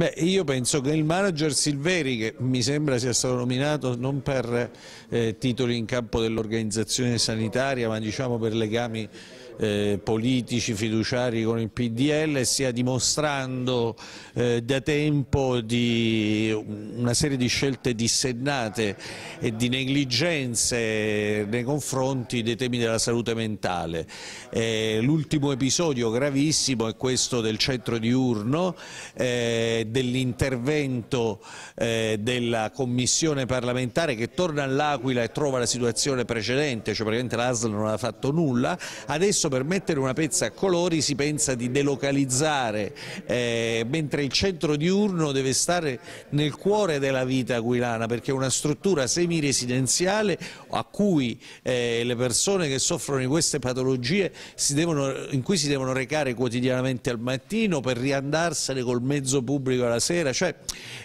Beh, io penso che il manager Silveri, che mi sembra sia stato nominato non per eh, titoli in campo dell'organizzazione sanitaria, ma diciamo per legami eh, politici fiduciari con il PDL stia dimostrando eh, da tempo di una serie di scelte dissennate e di negligenze nei confronti dei temi della salute mentale. Eh, l'ultimo episodio gravissimo è questo del centro diurno, eh, dell'intervento eh, della commissione parlamentare che torna all'Aquila e trova la situazione precedente, cioè praticamente l'ASL non ha fatto nulla, adesso per mettere una pezza a colori si pensa di delocalizzare, eh, mentre il centro diurno deve stare nel cuore della vita aquilana, perché è una struttura semiresidenziale a cui eh, le persone che soffrono di queste patologie devono, in cui si devono recare quotidianamente al mattino per riandarsene col mezzo pubblico alla sera, cioè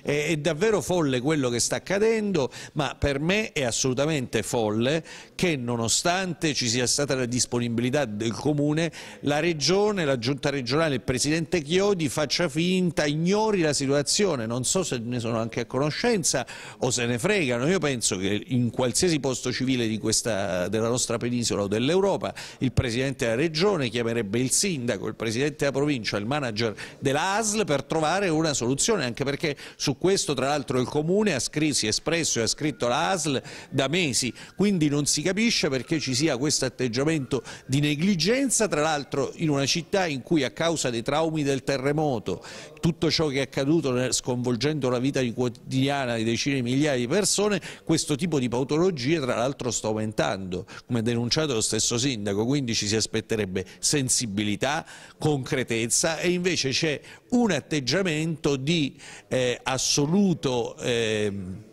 è, è davvero folle quello che sta accadendo, ma per me è assolutamente folle che nonostante ci sia stata la disponibilità del comune, la regione, la giunta regionale, il presidente Chiodi faccia finta, ignori la situazione, non so se ne sono anche a conoscenza o se ne fregano, io penso che in qualsiasi posto civile questa, della nostra penisola o dell'Europa il presidente della regione chiamerebbe il sindaco, il presidente della provincia, il manager della ASL per trovare una soluzione, anche perché su questo tra l'altro il comune si è espresso e ha scritto la ASL da mesi, quindi non si capisce perché ci sia questo atteggiamento di negligenza Vicenza, tra l'altro in una città in cui a causa dei traumi del terremoto, tutto ciò che è accaduto eh, sconvolgendo la vita quotidiana di decine di migliaia di persone, questo tipo di patologie tra l'altro sta aumentando, come denunciato lo stesso sindaco, quindi ci si aspetterebbe sensibilità, concretezza e invece c'è un atteggiamento di eh, assoluto... Eh,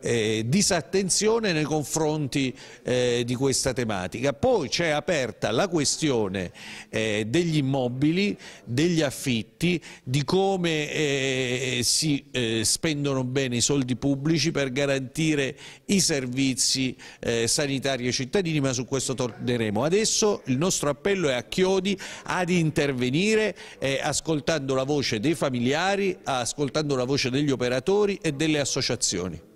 eh, disattenzione nei confronti eh, di questa tematica. Poi c'è aperta la questione eh, degli immobili, degli affitti, di come eh, si eh, spendono bene i soldi pubblici per garantire i servizi eh, sanitari ai cittadini, ma su questo torneremo. Adesso il nostro appello è a Chiodi ad intervenire ascoltando la voce dei familiari, ascoltando la voce degli operatori e delle associazioni.